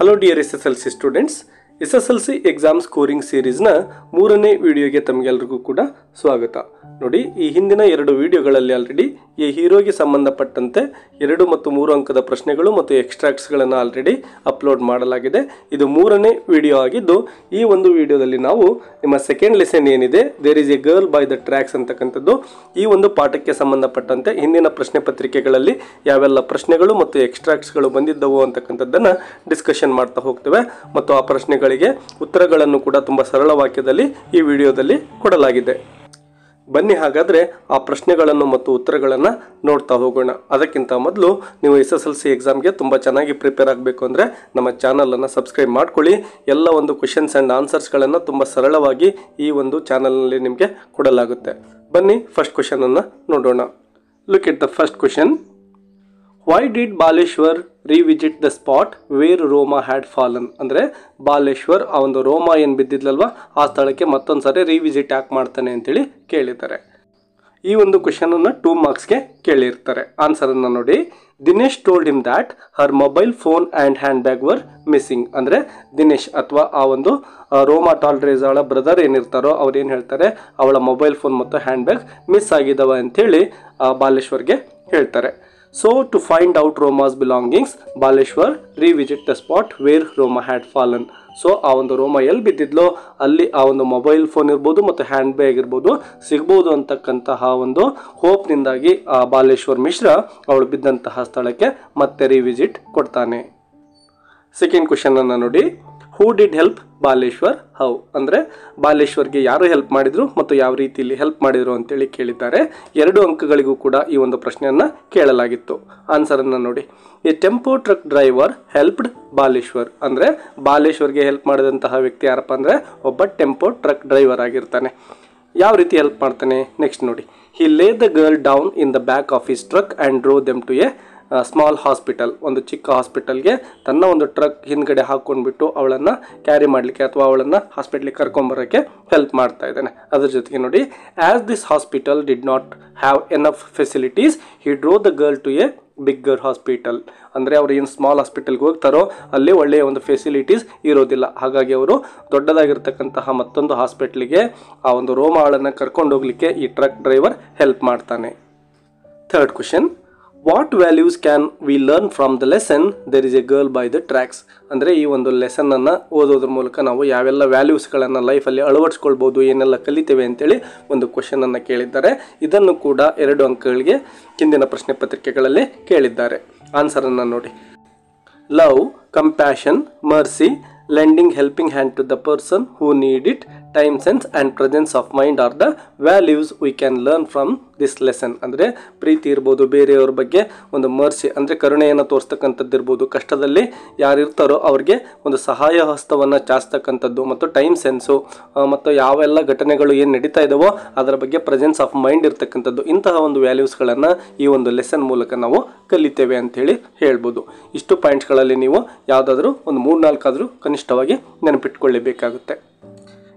Hello dear SSLC students, S S L C exam scoring ಸೀರೀಸ್ನ ಮೂರನೇ ವಿಡಿಯೋಗೆ ತಮಗೆಲ್ಲರಿಗೂ ಕೂಡ ಸ್ವಾಗತ ನೋಡಿ ಈ ಹಿಂದಿನ ಎರಡು ವಿಡಿಯೋಗಳಲ್ಲಿ ಆಲ್ರೆಡಿ ಈ ಹೀರೋಗೆ ಸಂಬಂಧಪಟ್ಟಂತೆ ಎರಡು ಮತ್ತು ಮೂರು ಅಂಕದ ಪ್ರಶ್ನೆಗಳು ಮತ್ತು ಎಕ್ಸ್ಟ್ರಾಕ್ಟ್ಸ್ಗಳನ್ನು ಆಲ್ರೆಡಿ ಅಪ್ಲೋಡ್ ಮಾಡಲಾಗಿದೆ ಇದು ಮೂರನೇ ವಿಡಿಯೋ ಆಗಿದ್ದು ಈ ಒಂದು ವಿಡಿಯೋದಲ್ಲಿ ನಾವು ನಿಮ್ಮ ಸೆಕೆಂಡ್ ಲೆಸನ್ ಏನಿದೆ there is a girl by the tracks ಅಂತಕ್ಕಂಥದ್ದು ಈ ಒಂದು ಪಾಠಕ್ಕೆ ಸಂಬಂಧಪಟ್ಟಂತೆ ಹಿಂದಿನ ಪ್ರಶ್ನೆ ಪತ್ರಿಕೆಗಳಲ್ಲಿ ಯಾವೆಲ್ಲ ಪ್ರಶ್ನೆಗಳು ಮತ್ತು ಎಕ್ಸ್ಟ್ರಾಕ್ಟ್ಸ್ಗಳು ಬಂದಿದ್ದವು ಅಂತಕ್ಕಂಥದ್ದನ್ನು ಡಿಸ್ಕಷನ್ ಮಾಡ್ತಾ ಹೋಗ್ತೇವೆ ಮತ್ತು ಆ ಪ್ರಶ್ನೆಗಳು ಪ್ರಶ್ನೆಗಳಿಗೆ ಉತ್ತರಗಳನ್ನು ಕೂಡ ತುಂಬ ಸರಳ ವಾಕ್ಯದಲ್ಲಿ ಈ ವಿಡಿಯೋದಲ್ಲಿ ಕೊಡಲಾಗಿದೆ ಬನ್ನಿ ಹಾಗಾದರೆ ಆ ಪ್ರಶ್ನೆಗಳನ್ನು ಮತ್ತು ಉತ್ತರಗಳನ್ನು ನೋಡ್ತಾ ಹೋಗೋಣ ಅದಕ್ಕಿಂತ ಮೊದಲು ನೀವು ಎಸ್ ಎಸ್ ಎಲ್ ಸಿ ಎಕ್ಸಾಮ್ಗೆ ತುಂಬ ಚೆನ್ನಾಗಿ ಪ್ರಿಪೇರ್ ಆಗಬೇಕು ಅಂದರೆ ನಮ್ಮ ಚಾನಲನ್ನು ಸಬ್ಸ್ಕ್ರೈಬ್ ಮಾಡ್ಕೊಳ್ಳಿ ಎಲ್ಲ ಒಂದು ಕ್ವೆಶನ್ಸ್ ಆ್ಯಂಡ್ ಆನ್ಸರ್ಸ್ಗಳನ್ನು ತುಂಬ ಸರಳವಾಗಿ ಈ ಒಂದು ಚಾನಲ್ನಲ್ಲಿ ನಿಮಗೆ ಕೊಡಲಾಗುತ್ತೆ ಬನ್ನಿ ಫಸ್ಟ್ ಕ್ವೆಶನನ್ನು ನೋಡೋಣ look at the first question why did Baleshwar revisit the spot where Roma had fallen ಅಂದರೆ ಬಾಲೇಶ್ವರ್ ಆ ಒಂದು ರೋಮಾ ಏನು ಬಿದ್ದಿದ್ಲಲ್ವ ಆ ಸ್ಥಳಕ್ಕೆ ಮತ್ತೊಂದು ಸಾರಿ ರಿವಿಸಿಟ್ ಯಾಕೆ ಮಾಡ್ತಾನೆ ಅಂತೇಳಿ ಕೇಳಿದ್ದಾರೆ ಈ ಒಂದು ಕ್ವಶನನ್ನು ಟೂ ಮಾರ್ಕ್ಸ್ಗೆ ಕೇಳಿರ್ತಾರೆ ಆನ್ಸರನ್ನು ನೋಡಿ Dinesh told him that her mobile phone and handbag were missing ಅಂದರೆ ದಿನೇಶ್ ಅಥವಾ ಆ ಒಂದು ರೋಮಾ ಟಾಲ್ಡ್ರೇಸ್ ಅವಳ ಬ್ರದರ್ ಏನಿರ್ತಾರೋ ಅವ್ರು ಏನು ಹೇಳ್ತಾರೆ ಅವಳ ಮೊಬೈಲ್ ಫೋನ್ ಮತ್ತು ಹ್ಯಾಂಡ್ ಬ್ಯಾಗ್ ಮಿಸ್ ಆಗಿದ್ದಾವೆ ಅಂಥೇಳಿ ಬಾಲೇಶ್ವರ್ಗೆ ಹೇಳ್ತಾರೆ So to find out Roma's belongings, Baleshwar revisit the spot where Roma had fallen. So ಆ ಒಂದು ರೋಮ ಎಲ್ಲಿ ಬಿದ್ದಿದ್ಲೋ ಅಲ್ಲಿ ಆ ಒಂದು ಮೊಬೈಲ್ ಫೋನ್ ಇರ್ಬೋದು ಮತ್ತು ಹ್ಯಾಂಡ್ ಬ್ಯಾಗ್ ಇರ್ಬೋದು ಸಿಗ್ಬೋದು ಅಂತಕ್ಕಂತಹ ಒಂದು ಹೋಪ್ನಿಂದಾಗಿ ಆ ಬಾಲೇಶ್ವರ್ ಮಿಶ್ರಾ ಅವಳು ಬಿದ್ದಂತಹ ಸ್ಥಳಕ್ಕೆ ಮತ್ತೆ ರಿವಿಸಿಟ್ ಕೊಡ್ತಾನೆ ಸೆಕೆಂಡ್ ಕ್ವಶನನ್ನು ನೋಡಿ who did help Baleshwar how ಅಂದರೆ ಬಾಲೇಶ್ವರ್ಗೆ ಯಾರು ಹೆಲ್ಪ್ ಮಾಡಿದರು ಮತ್ತು ಯಾವ ರೀತಿಯಲ್ಲಿ ಹೆಲ್ಪ್ ಮಾಡಿದರು ಅಂತೇಳಿ ಕೇಳಿದ್ದಾರೆ ಎರಡು ಅಂಕಗಳಿಗೂ ಕೂಡ ಈ ಒಂದು ಪ್ರಶ್ನೆಯನ್ನು ಕೇಳಲಾಗಿತ್ತು ಆನ್ಸರನ್ನು ನೋಡಿ a tempo truck driver helped Baleshwar ಅಂದರೆ ಬಾಲೇಶ್ವರ್ಗೆ ಹೆಲ್ಪ್ ಮಾಡಿದಂತಹ ವ್ಯಕ್ತಿ ಯಾರಪ್ಪ ಅಂದರೆ ಒಬ್ಬ ಟೆಂಪೋ ಟ್ರಕ್ ಡ್ರೈವರ್ ಆಗಿರ್ತಾನೆ ಯಾವ ರೀತಿ ಹೆಲ್ಪ್ ಮಾಡ್ತಾನೆ ನೆಕ್ಸ್ಟ್ ನೋಡಿ he lay the girl down in the back of his truck and drove them to a small hospital ಒಂದು ಚಿಕ್ಕ ಹಾಸ್ಪಿಟಲ್ಗೆ ತನ್ನ ಒಂದು ಟ್ರಕ್ ಹಿಂದ್ಗಡೆ ಹಾಕ್ಕೊಂಡ್ಬಿಟ್ಟು ಅವಳನ್ನು ಕ್ಯಾರಿ ಮಾಡಲಿಕ್ಕೆ ಅಥವಾ ಅವಳನ್ನು ಹಾಸ್ಪಿಟ್ಲಿಗೆ ಕರ್ಕೊಂಬರೋಕ್ಕೆ ಹೆಲ್ಪ್ ಮಾಡ್ತಾ ಇದ್ದಾನೆ ಅದ್ರ ಜೊತೆಗೆ ನೋಡಿ as this hospital did not have enough facilities he drove the girl to a bigger hospital ಅಂದರೆ ಅವರು ಏನು ಸ್ಮಾಲ್ ಹಾಸ್ಪಿಟಲ್ಗೆ ಹೋಗ್ತಾರೋ ಅಲ್ಲಿ ಒಳ್ಳೆಯ ಒಂದು ಫೆಸಿಲಿಟೀಸ್ ಇರೋದಿಲ್ಲ ಹಾಗಾಗಿ ಅವರು ದೊಡ್ಡದಾಗಿರ್ತಕ್ಕಂತಹ ಮತ್ತೊಂದು ಹಾಸ್ಪಿಟ್ಲಿಗೆ ಆ ಒಂದು ರೋಮಾಳನ್ನು ಕರ್ಕೊಂಡು ಹೋಗ್ಲಿಕ್ಕೆ ಈ ಟ್ರಕ್ ಡ್ರೈವರ್ ಹೆಲ್ಪ್ ಮಾಡ್ತಾನೆ third question what values can we learn from the lesson there is a girl by the tracks ಅಂದರೆ ಈ ಒಂದು ಲೆಸನನ್ನು ಓದೋದ್ರ ಮೂಲಕ ನಾವು ಯಾವೆಲ್ಲ ವ್ಯಾಲ್ಯೂಸ್ಗಳನ್ನು ಲೈಫಲ್ಲಿ ಅಳವಡಿಸ್ಕೊಳ್ಬೋದು ಏನೆಲ್ಲ ಕಲಿತೇವೆ ಅಂತೇಳಿ ಒಂದು ಕ್ವಶನನ್ನು ಕೇಳಿದ್ದಾರೆ ಇದನ್ನು ಕೂಡ ಎರಡು ಅಂಕಗಳಿಗೆ ಹಿಂದಿನ ಪ್ರಶ್ನೆ ಪತ್ರಿಕೆಗಳಲ್ಲಿ ಕೇಳಿದ್ದಾರೆ ಆನ್ಸರನ್ನು ನೋಡಿ love compassion mercy lending helping hand to the person who need it time sense and presence of mind are the values we can learn from this lesson ಅಂದರೆ ಪ್ರೀತಿ ಇರ್ಬೋದು ಬೇರೆಯವ್ರ ಬಗ್ಗೆ ಒಂದು ಮರ್ಸಿ ಅಂದರೆ ಕರುಣೆಯನ್ನು ತೋರಿಸ್ತಕ್ಕಂಥದ್ದು ಇರ್ಬೋದು ಕಷ್ಟದಲ್ಲಿ ಯಾರಿರ್ತಾರೋ ಅವ್ರಿಗೆ ಒಂದು ಸಹಾಯ ಹಸ್ತವನ್ನು ಚಾಚ್ತಕ್ಕಂಥದ್ದು ಮತ್ತು ಟೈಮ್ ಸೆನ್ಸು ಮತ್ತು ಯಾವೆಲ್ಲ ಘಟನೆಗಳು ಏನು ನಡೀತಾ ಇದ್ದಾವೋ ಅದರ ಬಗ್ಗೆ ಪ್ರೆಸೆನ್ಸ್ ಆಫ್ ಮೈಂಡ್ ಇರ್ತಕ್ಕಂಥದ್ದು ಇಂತಹ ಒಂದು ವ್ಯಾಲ್ಯೂಸ್ಗಳನ್ನು ಈ ಒಂದು ಲೆಸನ್ ಮೂಲಕ ನಾವು ಕಲಿತೇವೆ ಅಂಥೇಳಿ ಹೇಳ್ಬೋದು ಇಷ್ಟು ಪಾಯಿಂಟ್ಸ್ಗಳಲ್ಲಿ ನೀವು ಯಾವುದಾದ್ರೂ ಒಂದು ಮೂರ್ನಾಲ್ಕಾದರೂ ಕನಿಷ್ಠವಾಗಿ ನೆನಪಿಟ್ಕೊಳ್ಳಬೇಕಾಗುತ್ತೆ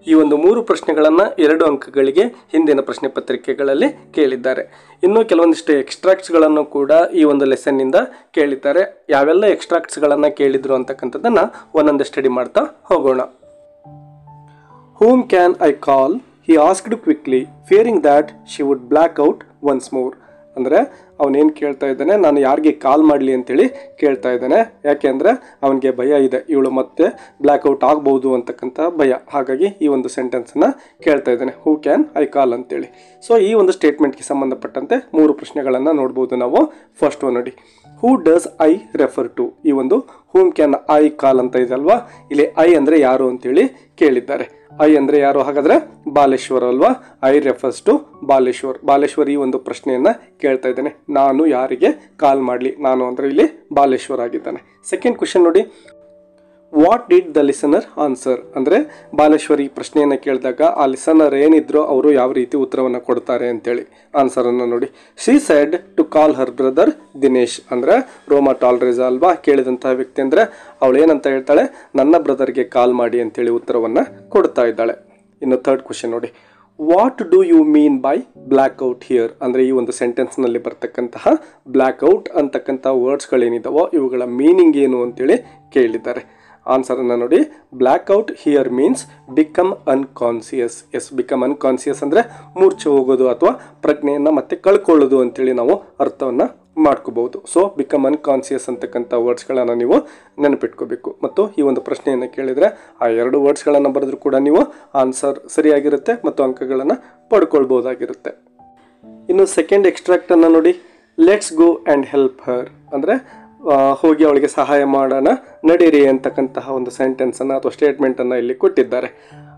ಈ ಒಂದು ಮೂರು ಪ್ರಶ್ನೆಗಳನ್ನು ಎರಡು ಅಂಕಗಳಿಗೆ ಹಿಂದಿನ ಪ್ರಶ್ನೆ ಪತ್ರಿಕೆಗಳಲ್ಲಿ ಕೇಳಿದ್ದಾರೆ ಇನ್ನೂ ಕೆಲವೊಂದಿಷ್ಟು ಎಕ್ಸ್ಟ್ರಾಕ್ಟ್ಸ್ಗಳನ್ನು ಕೂಡ ಈ ಒಂದು ಲೆಸನ್ನಿಂದ ಕೇಳಿದ್ದಾರೆ ಯಾವೆಲ್ಲ ಎಕ್ಸ್ಟ್ರಾಕ್ಟ್ಸ್ಗಳನ್ನು ಕೇಳಿದ್ರು ಅಂತಕ್ಕಂಥದ್ದನ್ನು ಒಂದೊಂದು ಸ್ಟಡಿ ಮಾಡ್ತಾ ಹೋಗೋಣ whom can I call he asked quickly fearing that she would black out once more ಅಂದರೆ ಅವನೇನು ಕೇಳ್ತಾ ಇದ್ದಾನೆ ನಾನು ಯಾರಿಗೆ ಕಾಲ್ ಮಾಡಲಿ ಅಂತೇಳಿ ಕೇಳ್ತಾ ಇದ್ದಾನೆ ಯಾಕೆ ಅಂದರೆ ಅವನಿಗೆ ಭಯ ಇದೆ ಇವಳು ಮತ್ತೆ ಬ್ಲ್ಯಾಕ್ಔಟ್ ಆಗ್ಬೋದು ಅಂತಕ್ಕಂಥ ಭಯ ಹಾಗಾಗಿ ಈ ಒಂದು ಸೆಂಟೆನ್ಸನ್ನು ಕೇಳ್ತಾ ಇದ್ದಾನೆ ಹೂ ಕ್ಯಾನ್ ಐ ಕಾಲ್ ಅಂತೇಳಿ ಸೊ ಈ ಒಂದು ಸ್ಟೇಟ್ಮೆಂಟ್ಗೆ ಸಂಬಂಧಪಟ್ಟಂತೆ ಮೂರು ಪ್ರಶ್ನೆಗಳನ್ನು ನೋಡ್ಬೋದು ನಾವು ಫಸ್ಟ್ ಒನ್ ನೋಡಿ who does I refer to ಈ ಒಂದು ಹೂಮ್ ಕ್ಯಾನ್ ಐ ಕಾಲ್ ಅಂತ ಅಲ್ವಾ ಇಲ್ಲಿ ಐ ಅಂದರೆ ಯಾರು ಅಂತೇಳಿ ಕೇಳಿದ್ದಾರೆ ಐ ಅಂದರೆ ಯಾರು ಹಾಗಾದರೆ ಬಾಲೇಶ್ವರ್ ಅಲ್ವಾ I refers to Baleshwar Baleshwar ಈ ಒಂದು ಪ್ರಶ್ನೆಯನ್ನು ಕೇಳ್ತಾ ಇದ್ದೇನೆ ನಾನು ಯಾರಿಗೆ ಕಾಲ್ ಮಾಡಲಿ ನಾನು ಅಂದರೆ ಇಲ್ಲಿ ಬಾಲೇಶ್ವರ್ ಆಗಿದ್ದಾನೆ ಸೆಕೆಂಡ್ ಕ್ವಶನ್ ನೋಡಿ what did the listener answer ಅಂದರೆ ಬಾಲೇಶ್ವರಿ ಪ್ರಶ್ನೆಯನ್ನು ಕೇಳಿದಾಗ ಆ ಲಿಸನರ್ ಏನಿದ್ರು ಅವರು ಯಾವ ರೀತಿ ಉತ್ತರವನ್ನು ಕೊಡ್ತಾರೆ ಅಂತೇಳಿ ಆನ್ಸರನ್ನು ನೋಡಿ she said to call her brother Dinesh ಅಂದರೆ ರೋಮಾ ಟಾಲ್ರೇಜ್ ಅಲ್ವಾ ಕೇಳಿದಂತಹ ವ್ಯಕ್ತಿ ಅಂದರೆ ಅವಳೇನಂತ ಹೇಳ್ತಾಳೆ ನನ್ನ ಬ್ರದರ್ಗೆ ಕಾಲ್ ಮಾಡಿ ಅಂತೇಳಿ ಉತ್ತರವನ್ನು ಕೊಡ್ತಾ ಇದ್ದಾಳೆ ಇನ್ನು ಥರ್ಡ್ ಕ್ವಶನ್ ನೋಡಿ what do you mean by blackout here ಅಂದರೆ ಈ ಒಂದು ಸೆಂಟೆನ್ಸ್ನಲ್ಲಿ ಬರ್ತಕ್ಕಂತಹ ಬ್ಲ್ಯಾಕ್ಔಟ್ ಅಂತಕ್ಕಂಥ ವರ್ಡ್ಸ್ಗಳೇನಿದ್ದಾವೋ ಇವುಗಳ ಮೀನಿಂಗ್ ಏನು ಅಂತೇಳಿ ಕೇಳಿದ್ದಾರೆ ಆನ್ಸರನ್ನು ನೋಡಿ blackout here means become unconscious yes become unconscious ಅಂದರೆ ಮೂರ್ಛೆ ಹೋಗೋದು ಅಥವಾ ಪ್ರಜ್ಞೆಯನ್ನು ಮತ್ತೆ ಕಳ್ಕೊಳ್ಳೋದು ಅಂತೇಳಿ ನಾವು ಅರ್ಥವನ್ನು ಮಾಡ್ಕೋಬಹುದು ಸೊ ಬಿಕಮ್ ಅನ್ಕಾನ್ಸಿಯಸ್ ಅಂತಕ್ಕಂಥ ವರ್ಡ್ಸ್ಗಳನ್ನು ನೀವು ನೆನಪಿಟ್ಕೋಬೇಕು ಮತ್ತು ಈ ಒಂದು ಪ್ರಶ್ನೆಯನ್ನು ಕೇಳಿದರೆ ಆ ಎರಡು ವರ್ಡ್ಸ್ಗಳನ್ನು ಬರೆದರೂ ಕೂಡ ನೀವು ಆನ್ಸರ್ ಸರಿಯಾಗಿರುತ್ತೆ ಮತ್ತು ಅಂಕಗಳನ್ನು ಪಡ್ಕೊಳ್ಬೋದಾಗಿರುತ್ತೆ ಇನ್ನು ಸೆಕೆಂಡ್ ಎಕ್ಸ್ಟ್ರಾಕ್ಟನ್ನು ನೋಡಿ let's go and help her ಅಂದರೆ ಹೋಗಿ ಅವಳಿಗೆ ಸಹಾಯ ಮಾಡೋಣ ನಡೀರಿ ಅಂತಕ್ಕಂತಹ ಒಂದು ಸೆಂಟೆನ್ಸನ್ನು ಅಥವಾ ಸ್ಟೇಟ್ಮೆಂಟನ್ನು ಇಲ್ಲಿ ಕೊಟ್ಟಿದ್ದಾರೆ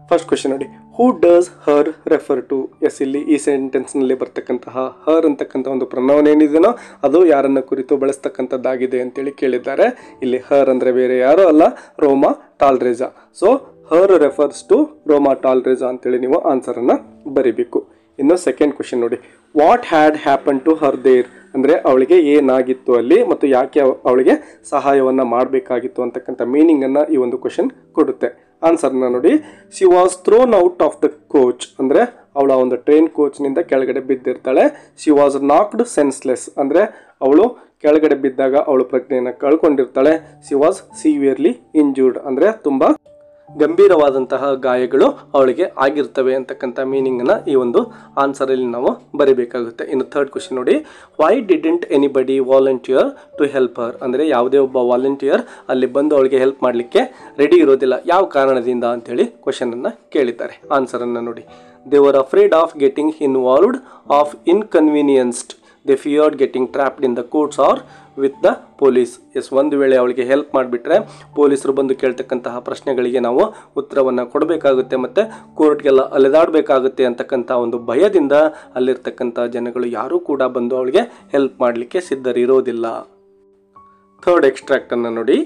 ಫಸ್ಟ್ ಕ್ವಶನ್ ನೋಡಿ who does her refer to yes ಇಲ್ಲಿ ಈ ಸೆಂಟೆನ್ಸ್ನಲ್ಲಿ ಬರ್ತಕ್ಕಂತಹ ಹರ್ ಅಂತಕ್ಕಂಥ ಒಂದು ಪ್ರನೌನ್ ಏನಿದೆಯೋ ಅದು ಯಾರನ್ನ ಕುರಿತು ಬಳಸ್ತಕ್ಕಂಥದ್ದಾಗಿದೆ ಅಂತೇಳಿ ಕೇಳಿದ್ದಾರೆ ಇಲ್ಲಿ ಹರ್ ಅಂದರೆ ಬೇರೆ ಯಾರೋ ಅಲ್ಲ Roma Talreja so her refers to Roma Talreja ಅಂತೇಳಿ ನೀವು ಆನ್ಸರನ್ನು ಬರಿಬೇಕು ಇನ್ನು ಸೆಕೆಂಡ್ ಕ್ವಶನ್ ನೋಡಿ what had happen to her there ಅಂದರೆ ಅವಳಿಗೆ ಏನಾಗಿತ್ತು ಅಲ್ಲಿ ಮತ್ತು ಯಾಕೆ ಅವಳಿಗೆ ಸಹಾಯವನ್ನು ಮಾಡಬೇಕಾಗಿತ್ತು ಅಂತಕ್ಕಂಥ ಮೀನಿಂಗನ್ನು ಈ ಒಂದು ಕ್ವಶನ್ ಕೊಡುತ್ತೆ ಆನ್ಸರ್ನ ನೋಡಿ she was thrown out of the coach ಅಂದರೆ ಅವಳ ಒಂದು ಟ್ರೈನ್ ಕೋಚ್ನಿಂದ ಕೆಳಗಡೆ ಬಿದ್ದಿರ್ತಾಳೆ ಶಿ ವಾಸ್ ನಾಕ್ಡ್ ಸೆನ್ಸ್ಲೆಸ್ ಅಂದರೆ ಅವಳು ಕೆಳಗಡೆ ಬಿದ್ದಾಗ ಅವಳು ಪ್ರಜ್ಞೆಯನ್ನು ಕಳ್ಕೊಂಡಿರ್ತಾಳೆ ಶಿ ವಾಸ್ ಸಿವಿಯರ್ಲಿ ಇಂಜೂರ್ಡ್ ಅಂದರೆ ತುಂಬ ಗಂಭೀರವಾದಂತಹ ಗಾಯಗಳು ಅವಳಿಗೆ ಆಗಿರ್ತವೆ ಅಂತಕ್ಕಂಥ ಮೀನಿಂಗನ್ನು ಈ ಒಂದು ಆನ್ಸರಲ್ಲಿ ನಾವು ಬರೀಬೇಕಾಗುತ್ತೆ ಇನ್ನು ಥರ್ಡ್ ಕ್ವಶನ್ ನೋಡಿ why didn't anybody volunteer to help her ಅಂದರೆ ಯಾವುದೇ ಒಬ್ಬ ವಾಲಂಟಿಯರ್ ಅಲ್ಲಿ ಬಂದು ಅವಳಿಗೆ ಹೆಲ್ಪ್ ಮಾಡಲಿಕ್ಕೆ ರೆಡಿ ಇರೋದಿಲ್ಲ ಯಾವ ಕಾರಣದಿಂದ ಅಂಥೇಳಿ ಕ್ವಶನನ್ನು ಕೇಳಿದ್ದಾರೆ ಆನ್ಸರನ್ನು ನೋಡಿ they were afraid of getting involved of inconvenienced they feared getting trapped in the courts or with the police yes ಒಂದು ವೇಳೆ ಅವಳಿಗೆ ಹೆಲ್ಪ್ ಮಾಡಿಬಿಟ್ರೆ ಪೊಲೀಸರು ಬಂದು ಕೇಳ್ತಕ್ಕಂತಹ ಪ್ರಶ್ನೆಗಳಿಗೆ ನಾವು ಉತ್ತರವನ್ನು ಕೊಡಬೇಕಾಗುತ್ತೆ ಮತ್ತು ಕೋರ್ಟ್ಗೆಲ್ಲ ಅಲೆದಾಡಬೇಕಾಗುತ್ತೆ ಅಂತಕ್ಕಂಥ ಒಂದು ಭಯದಿಂದ ಅಲ್ಲಿರ್ತಕ್ಕಂಥ ಜನಗಳು ಯಾರೂ ಕೂಡ ಬಂದು ಅವಳಿಗೆ ಹೆಲ್ಪ್ ಮಾಡಲಿಕ್ಕೆ ಸಿದ್ಧರಿರೋದಿಲ್ಲ ಥರ್ಡ್ ಎಕ್ಸ್ಟ್ರಾಕ್ಟನ್ನು ನೋಡಿ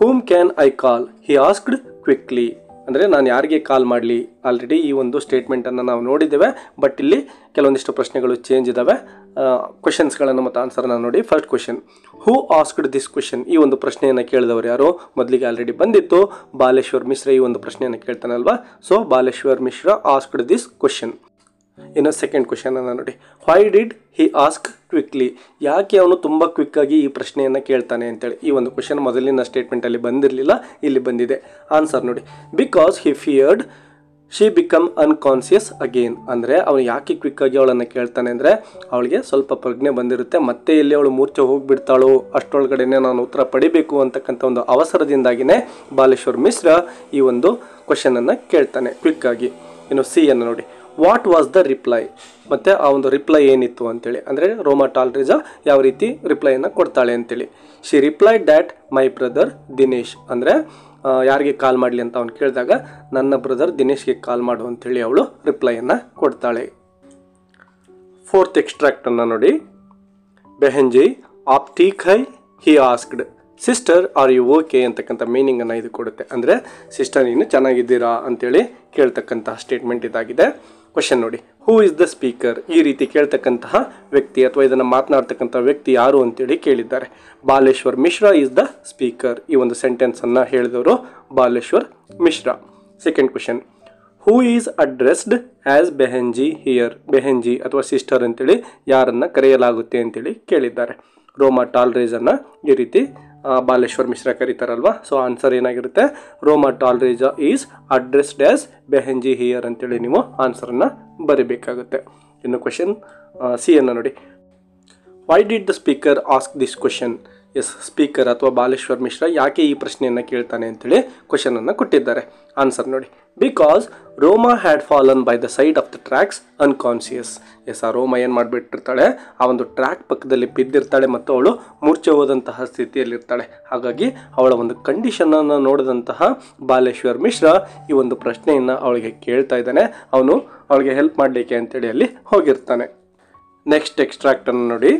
whom can I call he asked quickly ಅಂದರೆ ನಾನು ಯಾರಿಗೆ ಕಾಲ್ ಮಾಡಲಿ ಆಲ್ರೆಡಿ ಈ ಒಂದು ಸ್ಟೇಟ್ಮೆಂಟನ್ನು ನಾವು ನೋಡಿದ್ದೇವೆ ಬಟ್ ಇಲ್ಲಿ ಕೆಲವೊಂದಿಷ್ಟು ಪ್ರಶ್ನೆಗಳು ಚೇಂಜ್ ಇದ್ದಾವೆ ಕ್ವೆಶನ್ಸ್ಗಳನ್ನು ಮತ್ತು ಆನ್ಸರ್ನ ನೋಡಿ first question who asked this question ಈ ಒಂದು ಪ್ರಶ್ನೆಯನ್ನು ಕೇಳಿದವರು ಯಾರು ಮೊದಲಿಗೆ ಆಲ್ರೆಡಿ ಬಂದಿತ್ತು ಬಾಲೇಶ್ವರ್ ಮಿಶ್ರ ಈ ಒಂದು ಪ್ರಶ್ನೆಯನ್ನು ಕೇಳ್ತಾನಲ್ವ so Baleshwar Mishra asked this question ಇನ್ನು ಸೆಕೆಂಡ್ ಕ್ವಶನನ್ನು ನೋಡಿ why did he ask quickly ಯಾಕೆ ಅವನು ತುಂಬ ಕ್ವಿಕ್ಕಾಗಿ ಈ ಪ್ರಶ್ನೆಯನ್ನು ಕೇಳ್ತಾನೆ ಅಂತೇಳಿ ಈ ಒಂದು ಕ್ವಶನ್ ಮೊದಲಿನ ಸ್ಟೇಟ್ಮೆಂಟಲ್ಲಿ ಬಂದಿರಲಿಲ್ಲ ಇಲ್ಲಿ ಬಂದಿದೆ ಆನ್ಸರ್ ನೋಡಿ because he feared she become unconscious again ಅಂದರೆ ಅವನು ಯಾಕೆ ಕ್ವಿಕ್ಕಾಗಿ ಅವಳನ್ನು ಕೇಳ್ತಾನೆ ಅಂದರೆ ಅವಳಿಗೆ ಸ್ವಲ್ಪ ಪ್ರಜ್ಞೆ ಬಂದಿರುತ್ತೆ ಮತ್ತೆ ಇಲ್ಲಿ ಅವಳು ಮೂರ್ಛೆ ಹೋಗಿಬಿಡ್ತಾಳು ಅಷ್ಟೊಳಗಡೆನೆ ನಾನು ಉತ್ತರ ಪಡಿಬೇಕು ಅಂತಕ್ಕಂಥ ಒಂದು ಅವಸರದಿಂದಾಗಿಯೇ ಬಾಲೇಶ್ವರ್ ಮಿಶ್ರಾ ಈ ಒಂದು ಕ್ವಶನನ್ನು ಕೇಳ್ತಾನೆ ಕ್ವಿಕ್ಕಾಗಿ ಇನ್ನು ಸಿಯನ್ನು ನೋಡಿ ವಾಟ್ ವಾಸ್ ದ ರಿಪ್ಲೈ ಮತ್ತು ಆ ಒಂದು ರಿಪ್ಲೈ ಏನಿತ್ತು ಅಂತೇಳಿ ಅಂದರೆ ರೋಮಾ ಟಾಲ್ರಿಜ ಯಾವ ರೀತಿ ರಿಪ್ಲೈಯನ್ನು ಕೊಡ್ತಾಳೆ ಅಂತೇಳಿ she reply that my brother Dinesh ಅಂದರೆ ಯಾರಿಗೆ ಕಾಲ್ ಮಾಡಲಿ ಅಂತ ಅವ್ನು ಕೇಳಿದಾಗ ನನ್ನ ಬ್ರದರ್ ದಿನೇಶ್ಗೆ ಕಾಲ್ ಮಾಡು ಅಂತೇಳಿ ಅವಳು ರಿಪ್ಲೈಯನ್ನು ಕೊಡ್ತಾಳೆ ಫೋರ್ತ್ ಎಕ್ಸ್ಟ್ರಾಕ್ಟನ್ನು ನೋಡಿ ಬೆಹೆಂಜಿ ಆಪ್ ಟೀಕ್ ಹೈ he asked sister are you okay ಅಂತಕ್ಕಂಥ ಮೀನಿಂಗನ್ನು ಇದು ಕೊಡುತ್ತೆ ಅಂದರೆ ಸಿಸ್ಟರ್ ನೀನು ಚೆನ್ನಾಗಿದ್ದೀರಾ ಅಂತೇಳಿ ಕೇಳ್ತಕ್ಕಂತಹ ಸ್ಟೇಟ್ಮೆಂಟ್ ಇದಾಗಿದೆ ಕ್ವಶನ್ ನೋಡಿ ಹೂ ಇಸ್ ದ ಸ್ಪೀಕರ್ ಈ ರೀತಿ ಕೇಳ್ತಕ್ಕಂತಹ ವ್ಯಕ್ತಿ ಅಥವಾ ಇದನ್ನು ಮಾತನಾಡ್ತಕ್ಕಂಥ ವ್ಯಕ್ತಿ ಯಾರು ಅಂತೇಳಿ ಕೇಳಿದ್ದಾರೆ Baleshwar Mishra is the speaker ಈ ಒಂದು ಸೆಂಟೆನ್ಸನ್ನು ಹೇಳಿದವರು Baleshwar Mishra second question who is addressed as behenji here behenji ಅಥವಾ ಸಿಸ್ಟರ್ ಅಂತೇಳಿ ಯಾರನ್ನು ಕರೆಯಲಾಗುತ್ತೆ ಅಂತೇಳಿ ಕೇಳಿದ್ದಾರೆ ರೋಮಾ ಟಾಲ್ರೇಜನ್ನು ಈ ರೀತಿ ಬಾಲೇಶ್ವರ್ ಮಿಶ್ರಾ ಕರೀತಾರಲ್ವಾ ಸೊ ಆನ್ಸರ್ ಏನಾಗಿರುತ್ತೆ Roma Talreja is addressed as behenji here ಅಂತೇಳಿ ನೀವು ಆನ್ಸರನ್ನು ಬರೀಬೇಕಾಗುತ್ತೆ ಇನ್ನು ಕ್ವಶನ್ ಸಿ ಅನ್ನು ನೋಡಿ why did the speaker ask this question yes speaker ಅಥವಾ ಬಾಲೇಶ್ವರ್ ಮಿಶ್ರಾ ಯಾಕೆ ಈ ಪ್ರಶ್ನೆಯನ್ನು ಕೇಳ್ತಾನೆ ಅಂತೇಳಿ ಕ್ವಶನನ್ನು ಕೊಟ್ಟಿದ್ದಾರೆ ಆನ್ಸರ್ ನೋಡಿ because Roma had fallen by the side of the tracks unconscious yes ಆ ರೋಮಾ ಏನು ಮಾಡಿಬಿಟ್ಟಿರ್ತಾಳೆ ಆ ಒಂದು ಟ್ರ್ಯಾಕ್ ಪಕ್ಕದಲ್ಲಿ ಬಿದ್ದಿರ್ತಾಳೆ ಮತ್ತು ಅವಳು ಮೂರ್ಛೆ ಹೋದಂತಹ ಸ್ಥಿತಿಯಲ್ಲಿರ್ತಾಳೆ ಹಾಗಾಗಿ ಅವಳ ಒಂದು ಕಂಡೀಷನನ್ನು ನೋಡಿದಂತಹ ಬಾಲೇಶ್ವರ್ ಮಿಶ್ರಾ ಈ ಒಂದು ಪ್ರಶ್ನೆಯನ್ನು ಅವಳಿಗೆ ಕೇಳ್ತಾ ಇದ್ದಾನೆ ಅವನು ಅವಳಿಗೆ ಹೆಲ್ಪ್ ಮಾಡಲಿಕ್ಕೆ ಅಂತೇಳಿ ಅಲ್ಲಿ ಹೋಗಿರ್ತಾನೆ ನೆಕ್ಸ್ಟ್ ಎಕ್ಸ್ಟ್ರಾಕ್ಟನ್ನು ನೋಡಿ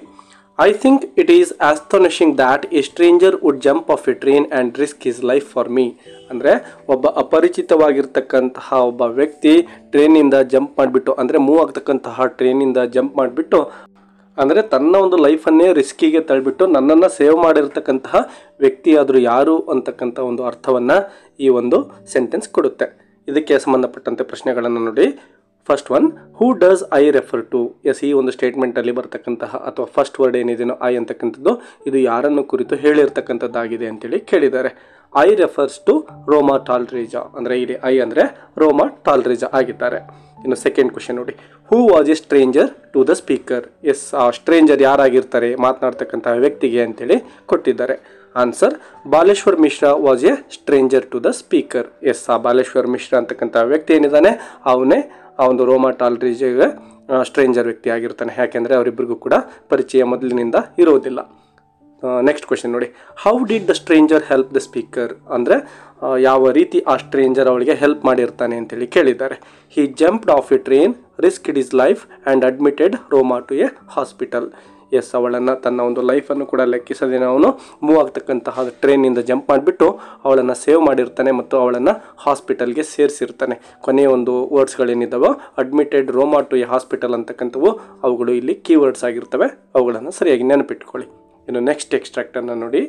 I think it is astonishing that a stranger would jump off a train and risk his life for me. ಅಂದರೆ ಒಬ್ಬ ಅಪರಿಚಿತವಾಗಿರ್ತಕ್ಕಂತಹ ಒಬ್ಬ ವ್ಯಕ್ತಿ ಟ್ರೈನಿಂದ ಜಂಪ್ ಮಾಡಿಬಿಟ್ಟು ಅಂದರೆ ಮೂವ್ ಆಗ್ತಕ್ಕಂತಹ ಟ್ರೈನಿಂದ ಜಂಪ್ ಮಾಡಿಬಿಟ್ಟು ಅಂದರೆ ತನ್ನ ಒಂದು ಲೈಫನ್ನೇ ರಿಸ್ಕಿಗೆ ತಳ್ಳಿಬಿಟ್ಟು ನನ್ನನ್ನು ಸೇವ್ ಮಾಡಿರ್ತಕ್ಕಂತಹ ವ್ಯಕ್ತಿಯಾದರೂ ಯಾರು ಅಂತಕ್ಕಂಥ ಒಂದು ಅರ್ಥವನ್ನು ಈ ಒಂದು ಸೆಂಟೆನ್ಸ್ ಕೊಡುತ್ತೆ ಇದಕ್ಕೆ ಸಂಬಂಧಪಟ್ಟಂತೆ ಪ್ರಶ್ನೆಗಳನ್ನು ನೋಡಿ first one who does I refer to yes ಈ ಒಂದು ಸ್ಟೇಟ್ಮೆಂಟಲ್ಲಿ ಬರ್ತಕ್ಕಂತಹ ಅಥವಾ ಫಸ್ಟ್ ವರ್ಡ್ ಏನಿದೆಯೋ ಐ ಅಂತಕ್ಕಂಥದ್ದು ಇದು ಯಾರನ್ನು ಕುರಿತು ಹೇಳಿರ್ತಕ್ಕಂಥದ್ದಾಗಿದೆ ಅಂತೇಳಿ ಕೇಳಿದ್ದಾರೆ I refers to Roma Talreja ಅಂದರೆ ಇಲ್ಲಿ ಐ ಅಂದರೆ ರೋಮಾ ಟಾಲ್ರೇಜಾ ಆಗಿದ್ದಾರೆ ಇನ್ನು ಸೆಕೆಂಡ್ ಕ್ವಶನ್ ನೋಡಿ who was a stranger to the speaker yes ಆ ಸ್ಟ್ರೇಂಜರ್ ಯಾರಾಗಿರ್ತಾರೆ ಮಾತನಾಡ್ತಕ್ಕಂತಹ ವ್ಯಕ್ತಿಗೆ ಅಂತೇಳಿ ಕೊಟ್ಟಿದ್ದಾರೆ answer Baleshwar Mishra was a stranger to the speaker yes ಆ ಬಾಲೇಶ್ವರ್ ಮಿಶ್ರಾ ಅಂತಕ್ಕಂಥ ವ್ಯಕ್ತಿ ಏನಿದ್ದಾನೆ ಅವನೇ ಆ ಒಂದು ರೋಮಾ ಟಾಲ್ರಿಜಿಗೆ ಸ್ಟ್ರೇಂಜರ್ ವ್ಯಕ್ತಿ ಆಗಿರ್ತಾನೆ ಯಾಕೆಂದರೆ ಅವರಿಬ್ಬರಿಗೂ ಕೂಡ ಪರಿಚಯ ಮೊದಲಿನಿಂದ ಇರೋದಿಲ್ಲ ನೆಕ್ಸ್ಟ್ ಕ್ವೆಶನ್ ನೋಡಿ how did the stranger help the speaker ಅಂದರೆ ಯಾವ ರೀತಿ ಆ ಸ್ಟ್ರೇಂಜರ್ ಅವಳಿಗೆ ಹೆಲ್ಪ್ ಮಾಡಿರ್ತಾನೆ ಅಂತೇಳಿ ಕೇಳಿದ್ದಾರೆ he jumped off a train risked his life and admitted Roma to a hospital yes ಅವಳನ್ನು ತನ್ನ ಒಂದು ಲೈಫನ್ನು ಕೂಡ ಲೆಕ್ಕಿಸದೇನೆ ಅವನು ಮೂವ್ ಆಗ್ತಕ್ಕಂತಹ ಟ್ರೈನಿಂದ ಜಂಪ್ ಮಾಡಿಬಿಟ್ಟು ಅವಳನ್ನು ಸೇವ್ ಮಾಡಿರ್ತಾನೆ ಮತ್ತು ಅವಳನ್ನು ಹಾಸ್ಪಿಟಲ್ಗೆ ಸೇರಿಸಿರ್ತಾನೆ ಕೊನೆಯ ಒಂದು ವರ್ಡ್ಸ್ಗಳೇನಿದ್ದಾವೋ admitted Roma to a hospital ಅಂತಕ್ಕಂಥವು ಅವುಗಳು ಇಲ್ಲಿ ಕೀವರ್ಡ್ಸ್ ಆಗಿರ್ತವೆ ಅವುಗಳನ್ನು ಸರಿಯಾಗಿ ನೆನಪಿಟ್ಕೊಳ್ಳಿ ಇನ್ನು ನೆಕ್ಸ್ಟ್ ಎಕ್ಸ್ಟ್ರಾಕ್ಟನ್ನು ನೋಡಿ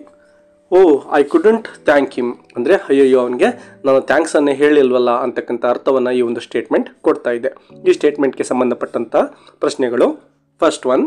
oh I couldn't thank him ಅಂದರೆ ಅಯ್ಯಯ್ಯೋ ಅವನಿಗೆ ನಾನು ಥ್ಯಾಂಕ್ಸನ್ನು ಹೇಳಿಲ್ವಲ್ಲ ಅಂತಕ್ಕಂಥ ಅರ್ಥವನ್ನು ಈ ಒಂದು ಸ್ಟೇಟ್ಮೆಂಟ್ ಕೊಡ್ತಾ ಇದೆ ಈ ಸ್ಟೇಟ್ಮೆಂಟ್ಗೆ ಸಂಬಂಧಪಟ್ಟಂಥ ಪ್ರಶ್ನೆಗಳು first one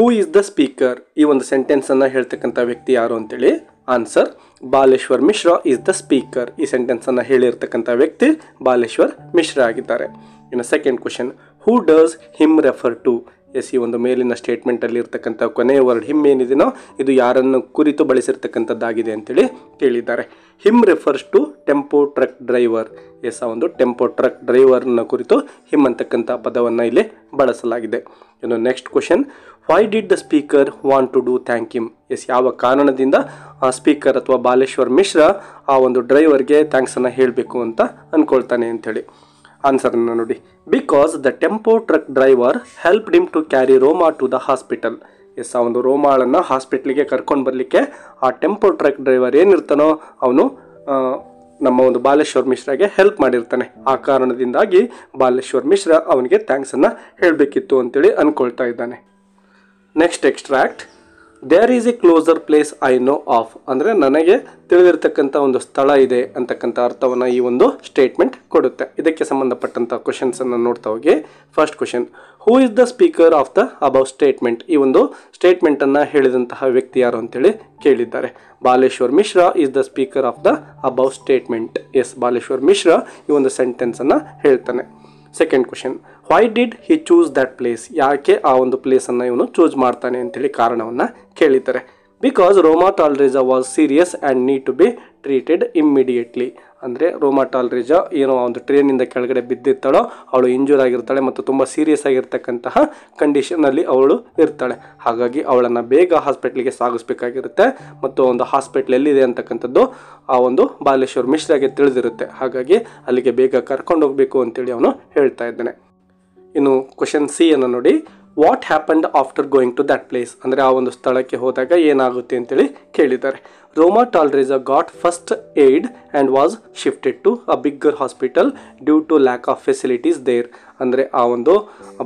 who is the speaker ಈ ಒಂದು ಸೆಂಟೆನ್ಸನ್ನು ಹೇಳ್ತಕ್ಕಂಥ ವ್ಯಕ್ತಿ ಯಾರು ಅಂತೇಳಿ answer Baleshwar Mishra is the speaker ಈ ಸೆಂಟೆನ್ಸನ್ನು ಹೇಳಿರ್ತಕ್ಕಂಥ ವ್ಯಕ್ತಿ ಬಾಲೇಶ್ವರ್ ಮಿಶ್ರಾ ಆಗಿದ್ದಾರೆ ಇನ್ನು second question who does him refer to yes ಈ ಒಂದು ಮೇಲಿನ ಸ್ಟೇಟ್ಮೆಂಟಲ್ಲಿ ಇರ್ತಕ್ಕಂಥ ಕೊನೆಯ ವರ್ಡ್ ಹಿಮ್ ಏನಿದೆಯೋ ಇದು ಯಾರನ್ನು ಕುರಿತು ಬಳಸಿರ್ತಕ್ಕಂಥದ್ದಾಗಿದೆ ಅಂತೇಳಿ ಕೇಳಿದ್ದಾರೆ him refers to tempo truck driver yes ಆ ಒಂದು ಟೆಂಪೋ ಟ್ರಕ್ ಡ್ರೈವರ್ನ ಕುರಿತು ಹಿಮ್ ಅಂತಕ್ಕಂಥ ಪದವನ್ನು ಇಲ್ಲಿ ಬಳಸಲಾಗಿದೆ ಇನ್ನು next question why did the speaker want to do thank him yes ಯಾವ ಕಾರಣದಿಂದ ಆ ಸ್ಪೀಕರ್ ಅಥವಾ ಬಾಲೇಶ್ವರ್ ಮಿಶ್ರಾ ಆ ಒಂದು ಡ್ರೈವರ್ಗೆ ಥ್ಯಾಂಕ್ಸನ್ನು ಹೇಳಬೇಕು ಅಂತ ಅಂದ್ಕೊಳ್ತಾನೆ ಅಂಥೇಳಿ ಆನ್ಸರನ್ನು ನೋಡಿ because the tempo truck driver helped him to carry Roma to the hospital yes ಆ ಒಂದು ರೋಮಾಳನ್ನು ಹಾಸ್ಪಿಟ್ಲಿಗೆ ಕರ್ಕೊಂಡು ಬರಲಿಕ್ಕೆ ಆ ಟೆಂಪೋ ಟ್ರಕ್ ಡ್ರೈವರ್ ಏನಿರ್ತಾನೋ ಅವನು ನಮ್ಮ ಒಂದು ಬಾಲೇಶ್ವರ್ ಮಿಶ್ರಾಗೆ ಹೆಲ್ಪ್ ಮಾಡಿರ್ತಾನೆ ಆ ಕಾರಣದಿಂದಾಗಿ ಬಾಲೇಶ್ವರ್ ಮಿಶ್ರಾ ಅವನಿಗೆ ಥ್ಯಾಂಕ್ಸನ್ನು ಹೇಳಬೇಕಿತ್ತು ಅಂತೇಳಿ ಅಂದ್ಕೊಳ್ತಾ ಇದ್ದಾನೆ next extract there is a closer place I know of ಅಂದರೆ ನನಗೆ ತಿಳಿದಿರ್ತಕ್ಕಂಥ ಒಂದು ಸ್ಥಳ ಇದೆ ಅಂತಕ್ಕಂಥ ಅರ್ಥವನ್ನು ಈ ಒಂದು ಸ್ಟೇಟ್ಮೆಂಟ್ ಕೊಡುತ್ತೆ ಇದಕ್ಕೆ ಸಂಬಂಧಪಟ್ಟಂಥ ಕ್ವಶನ್ಸನ್ನು ನೋಡ್ತಾ ಹೋಗಿ first question who is the speaker of the above statement ಈ ಒಂದು ಸ್ಟೇಟ್ಮೆಂಟನ್ನು ಹೇಳಿದಂತಹ ವ್ಯಕ್ತಿ ಯಾರು ಅಂತೇಳಿ ಕೇಳಿದ್ದಾರೆ Baleshwar Mishra is the speaker of the above statement yes Baleshwar Mishra ಈ ಒಂದು ಸೆಂಟೆನ್ಸನ್ನು ಹೇಳ್ತಾನೆ second question why did he choose that place ಯಾಕೆ ಆ ಒಂದು ಪ್ಲೇಸನ್ನು ಇವನು ಚೂಸ್ ಮಾಡ್ತಾನೆ ಅಂತೇಳಿ ಕಾರಣವನ್ನು ಕೇಳಿದ್ದಾರೆ because Roma was serious and need to be treated immediately ಅಂದರೆ ರೋಮಾಟಾಲ್ ಏನೋ ಒಂದು ಟ್ರೈನಿಂದ ಕೆಳಗಡೆ ಬಿದ್ದಿರ್ತಾಳೋ ಅವಳು ಇಂಜೂರ್ ಆಗಿರ್ತಾಳೆ ಮತ್ತು ತುಂಬ ಸೀರಿಯಸ್ ಆಗಿರ್ತಕ್ಕಂತಹ ಕಂಡೀಷನಲ್ಲಿ ಅವಳು ಇರ್ತಾಳೆ ಹಾಗಾಗಿ ಅವಳನ್ನು ಬೇಗ ಹಾಸ್ಪಿಟ್ಲಿಗೆ ಸಾಗಿಸ್ಬೇಕಾಗಿರುತ್ತೆ ಮತ್ತು ಒಂದು ಹಾಸ್ಪಿಟ್ಲ್ ಎಲ್ಲಿದೆ ಅಂತಕ್ಕಂಥದ್ದು ಆ ಒಂದು ಬಾಲೇಶ್ವರ್ ಮಿಶ್ರಾಗೆ ತಿಳಿದಿರುತ್ತೆ ಹಾಗಾಗಿ ಅಲ್ಲಿಗೆ ಬೇಗ ಕರ್ಕೊಂಡು ಹೋಗಬೇಕು ಅಂತೇಳಿ ಅವನು ಹೇಳ್ತಾ ಇದ್ದಾನೆ ಇನ್ನು ಕ್ವಶನ್ ಸಿ ಅನ್ನು ನೋಡಿ what happened after going to that place ಅಂದರೆ ಆ ಒಂದು ಸ್ಥಳಕ್ಕೆ ಹೋದಾಗ ಏನಾಗುತ್ತೆ ಅಂತೇಳಿ ಕೇಳಿದ್ದಾರೆ Roma Talreza got first aid and was shifted to a bigger hospital due to lack of facilities there ಅಂದರೆ ಆ ಒಂದು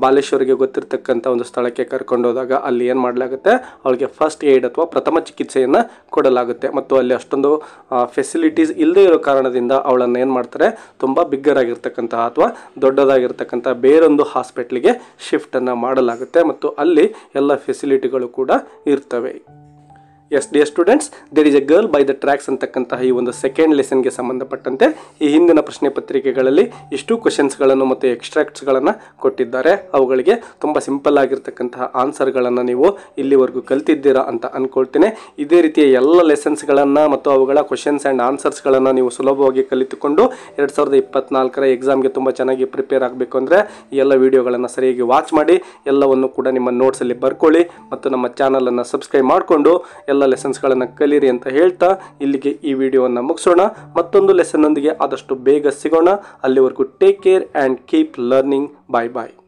ಬಾಲೇಶ್ವರಿಗೆ ಗೊತ್ತಿರತಕ್ಕಂಥ ಒಂದು ಸ್ಥಳಕ್ಕೆ ಕರ್ಕೊಂಡೋದಾಗ ಅಲ್ಲಿ ಏನು ಮಾಡಲಾಗುತ್ತೆ ಅವಳಿಗೆ ಫಸ್ಟ್ ಏಡ್ ಅಥವಾ ಪ್ರಥಮ ಚಿಕಿತ್ಸೆಯನ್ನು ಕೊಡಲಾಗುತ್ತೆ ಮತ್ತು ಅಲ್ಲಿ ಅಷ್ಟೊಂದು ಫೆಸಿಲಿಟೀಸ್ ಇಲ್ಲದೇ ಇರೋ ಕಾರಣದಿಂದ ಅವಳನ್ನು ಏನು ಮಾಡ್ತಾರೆ ತುಂಬ ಬಿಗ್ಗರ್ ಆಗಿರ್ತಕ್ಕಂತಹ ಅಥವಾ ದೊಡ್ಡದಾಗಿರ್ತಕ್ಕಂಥ ಬೇರೊಂದು ಹಾಸ್ಪಿಟ್ಲಿಗೆ ಶಿಫ್ಟನ್ನು ಮಾಡಲಾಗುತ್ತೆ ಮತ್ತು ಅಲ್ಲಿ ಎಲ್ಲ ಫೆಸಿಲಿಟಿಗಳು ಕೂಡ ಇರ್ತವೆ yes dear students there is a girl by the tracks ಅಂತಕ್ಕಂತಹ ಈ ಒಂದು ಸೆಕೆಂಡ್ ಲೆಸನ್ಗೆ ಸಂಬಂಧಪಟ್ಟಂತೆ ಈ ಹಿಂದಿನ ಪ್ರಶ್ನೆ ಪತ್ರಿಕೆಗಳಲ್ಲಿ ಇಷ್ಟು ಕ್ವಶನ್ಸ್ಗಳನ್ನು ಮತ್ತು ಎಕ್ಸ್ಟ್ರಾಕ್ಟ್ಸ್ಗಳನ್ನು ಕೊಟ್ಟಿದ್ದಾರೆ ಅವುಗಳಿಗೆ ತುಂಬ ಸಿಂಪಲ್ ಆಗಿರ್ತಕ್ಕಂತಹ ಆನ್ಸರ್ಗಳನ್ನು ನೀವು ಇಲ್ಲಿವರೆಗೂ ಕಲ್ತಿದ್ದೀರಾ ಅಂತ ಅಂದ್ಕೊಳ್ತೇನೆ ಇದೇ ರೀತಿಯ ಎಲ್ಲ ಲೆಸನ್ಸ್ಗಳನ್ನು ಮತ್ತು ಅವುಗಳ ಕ್ವಶನ್ಸ್ ಆ್ಯಂಡ್ ಆನ್ಸರ್ಸ್ಗಳನ್ನು ನೀವು ಸುಲಭವಾಗಿ ಕಲಿತುಕೊಂಡು ಎರಡು ಸಾವಿರದ ಇಪ್ಪತ್ನಾಲ್ಕರ ಎಕ್ಸಾಮ್ಗೆ ತುಂಬ ಚೆನ್ನಾಗಿ ಪ್ರಿಪೇರ್ ಆಗಬೇಕು ಅಂದರೆ ಎಲ್ಲ ವೀಡಿಯೋಗಳನ್ನು ಸರಿಯಾಗಿ ವಾಚ್ ಮಾಡಿ ಎಲ್ಲವನ್ನು ಕೂಡ ನಿಮ್ಮ ನೋಟ್ಸಲ್ಲಿ ಬರ್ಕೊಳ್ಳಿ ಮತ್ತು ನಮ್ಮ ಚಾನಲನ್ನು ಸಬ್ಸ್ಕ್ರೈಬ್ ಮಾಡಿಕೊಂಡು ಎಲ್ಲ ಎಲ್ಲ ಲೆಸನ್ಸ್ಗಳನ್ನು ಕಲೀರಿ ಅಂತ ಹೇಳ್ತಾ ಇಲ್ಲಿಗೆ ಈ ವಿಡಿಯೋವನ್ನು ಮುಗಿಸೋಣ ಮತ್ತೊಂದು ಲೆಸನ್ನೊಂದಿಗೆ ಆದಷ್ಟು ಬೇಗ ಸಿಗೋಣ ಅಲ್ಲಿವರೆಗೂ take care and keep learning bye bye